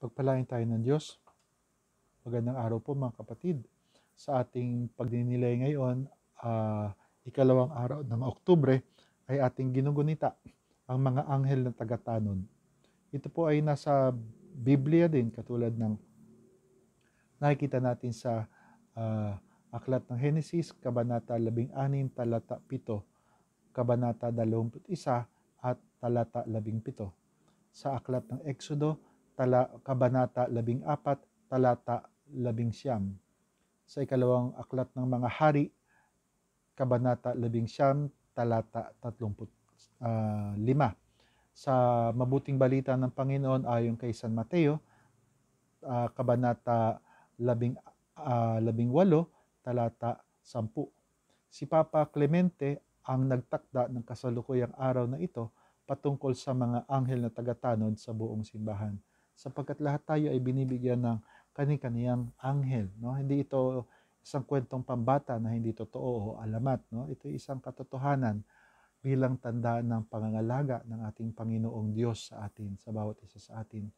Pagpalain tayo ng Diyos. Magandang araw po mga kapatid. Sa ating pagninilay ngayon, uh, ikalawang araw ng Oktubre, ay ating ginugunita ang mga anghel ng tagatanon. Ito po ay nasa Biblia din katulad ng nakikita natin sa uh, Aklat ng Henesis, Kabanata 16, Talata 7, Kabanata 21 at Talata 17. Sa Aklat ng Exodus, tala, Kabanata 14, talata 11. Sa ikalawang aklat ng mga hari, Kabanata 11, talata 35. Ah, sa mabuting balita ng Panginoon ayon kay San Mateo, uh, Kabanata 18, 18, ah, talata 10. Si Papa Clemente ang nagtakda ng kasalukuyang araw na ito patungkol sa mga anghel na tagatanod sa buong simbahan sapagkat lahat tayo ay binibigyan ng kani-kaniyang anghel. No? Hindi ito isang kwentong pambata na hindi totoo o alamat. No? Ito ay isang katotohanan bilang tanda ng pangangalaga ng ating Panginoong Diyos sa atin, sa bawat isa sa atin.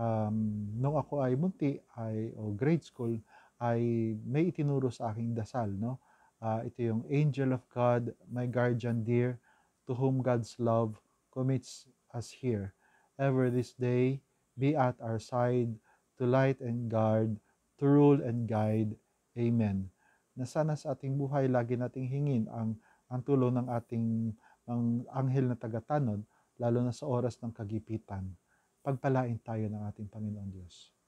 Um, nung ako ay munti ay, o grade school, ay may itinuro sa aking dasal. No? Uh, ito yung Angel of God, my guardian dear, to whom God's love commits us here. Ever this day, be at our side to light and guard, to rule and guide. Amen. Na sana sa ating buhay lagi nating hingin ang ang tulong ng ating ng anghel na tagatanod lalo na sa oras ng kagipitan. Pagpalain tayo ng ating Panginoon Diyos.